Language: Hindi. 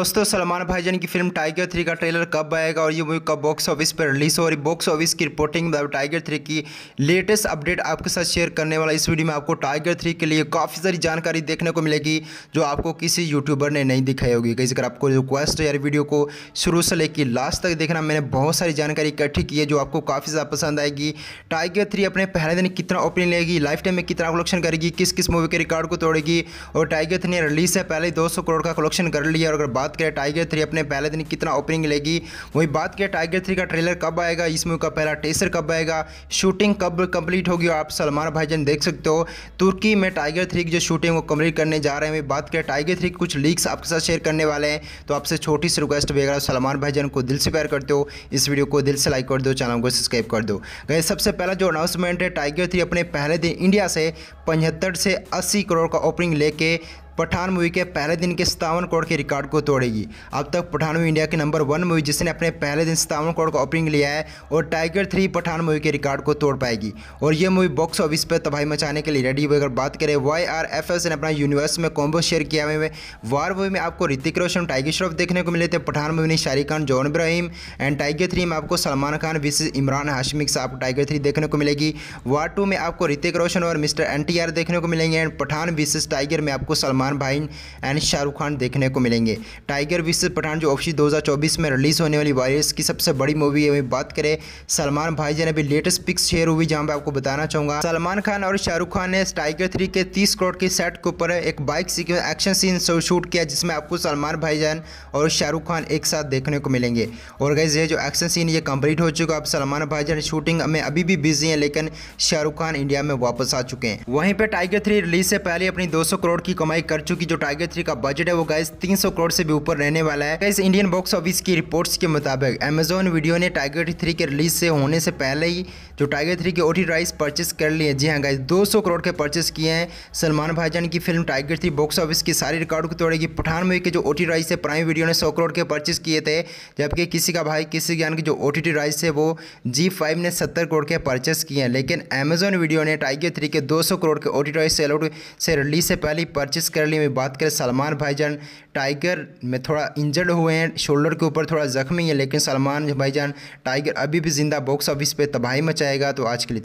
दोस्तों सलमान भाईजान की फिल्म टाइगर थ्री का ट्रेलर कब आएगा और ये मूवी कब बॉक्स ऑफिस पर रिलीज हो रही बॉक्स ऑफिस की रिपोर्टिंग मतलब टाइगर थ्री की लेटेस्ट अपडेट आपके साथ शेयर करने वाला इस वीडियो में आपको टाइगर थ्री के लिए काफ़ी सारी जानकारी देखने को मिलेगी जो आपको किसी यूट्यूबर ने नहीं दिखाई होगी कहीं अगर आपको रिक्वेस्ट है यार वीडियो को शुरू से लेकर लास्ट तक देखना मैंने बहुत सारी जानकारी इकट्ठी की है जो आपको काफ़ी ज़्यादा पसंद आएगी टाइगर थ्री अपने पहले दिन कितना ओपनिंग लेगी लाइफ टाइम में कितना कलेक्शन करेगी किस किस मूवी के रिकॉर्ड को तोड़ेगी और टाइगर थ्री ने रिलीज से पहले दो करोड़ का कलेक्शन कर लिया और अगर बात करें टाइगर थ्री अपने पहले दिन कितना ओपनिंग लेगी वहीं बात करें टाइगर थ्री का ट्रेलर कब आएगा इस मूवी का पहला टेसर कब आएगा शूटिंग कब कंप्लीट होगी आप सलमान भाईजन देख सकते हो तुर्की में टाइगर थ्री की जो शूटिंग वो कंप्लीट करने जा रहे हैं वही बात करें टाइगर थ्री कुछ लीक्स आपके साथ शेयर करने वाले हैं तो आपसे छोटी सी रिक्वेस्ट वगैरह सलमान भाईजन को दिल से प्यार करते हो इस वीडियो को दिल से लाइक कर दो चैनल को सब्सक्राइब कर दो गए सबसे पहला जो अनाउंसमेंट है टाइगर थ्री अपने पहले दिन इंडिया से पचहत्तर से अस्सी करोड़ का ओपनिंग लेके पठान मूवी के पहले दिन के सतावन करोड़ के रिकॉर्ड को तोड़ेगी अब तक पठान मूवी इंडिया की नंबर वन मूवी जिसने अपने पहले दिन सतावन करोड़ का ओपनिंग लिया है और टाइगर थ्री पठान मूवी के रिकॉर्ड को तोड़ पाएगी और यह मूवी बॉक्स ऑफिस पर तबाही मचाने के लिए रेडी हुई अगर बात करें वाई आर एफ एस ने अपना यूनिवर्स में कॉम्बो शेयर किया हुए वार मूवी में आपको ऋतिक रोशन टाइगर श्रॉफ देखने को मिले थे पठान मूवी ने Shahrukh Khan John Abraham and Tiger three में आपको सलमान खान विशेष इमरान हाशमिक साहब साथ टाइगर थ्री देखने को मिलेगी वार टू में आपको ऋतिक रोशन और मिस्टर एन देखने को मिलेंगे एंड पठान विशेष टाइगर में आपको सलमान सलमान भाई एंड शाहरुख खान देखने को मिलेंगे टाइगर विश्व पठान जो ऑफिस 2024 में रिलीज़ होने वाली वायरस की सबसे बड़ी मूवी है बात करें सलमान भाई जी ने अभी लेटेस्ट पिक्स शेयर हुई जहाँ मैं आपको बताना चाहूँगा सलमान खान और शाहरुख खान ने टाइगर थ्री के तीस करोड़ के सेट के ऊपर एक bike sequence action scene shoot किया जिसमें आपको सलमान भाईजान और शाहरुख खान एक साथ देखने को मिलेंगे और गैस ये जो एक्शन सीन ये कंप्लीट हो चुका अब सलमान भाई जान शूटिंग में अभी भी बिजी हैं लेकिन शाहरुख खान इंडिया में वापस आ चुके हैं वहीं पे टाइगर थ्री रिलीज से पहले अपनी 200 करोड़ की कमाई कर कर चुकी जो टाइगर थ्री का बजट है वो गैस 300 करोड़ से भी ऊपर रहने वाला है गैस इंडियन बॉक्स ऑफिस की रिपोर्ट्स के मुताबिक अमेजोन वीडियो ने टाइगर थ्री के रिलीज से होने से पहले ही जो टाइगर थ्री के ओटी राइस परचेस कर लिए जी हाँ गैस दो करोड़ के परचेस किए हैं सलमान भाईजान की film Tiger three box office की सारी रिकॉर्ड को तोड़ेगी पठान मूवी के जो ओ राइस है प्राइम वीडियो ने सौ करोड़ के परचेस किए थे जबकि किसी का भाई किसी ज्ञान की जो ओ टी राइस है वो जी फाइव ने सत्तर करोड़ के परचेस किए हैं लेकिन अमेजोन वीडियो ने टाइगर थ्री के दो करोड़ के ओ टी राइस से रिलीज से पहले परचेस कर अली में बात करें सलमान भाईजान टाइगर में थोड़ा इंजर्ड हुए हैं शोल्डर के ऊपर थोड़ा जख्मी है लेकिन सलमान भाईजान टाइगर अभी भी जिंदा बॉक्स ऑफिस पर तबाही मचाएगा तो आज के लिए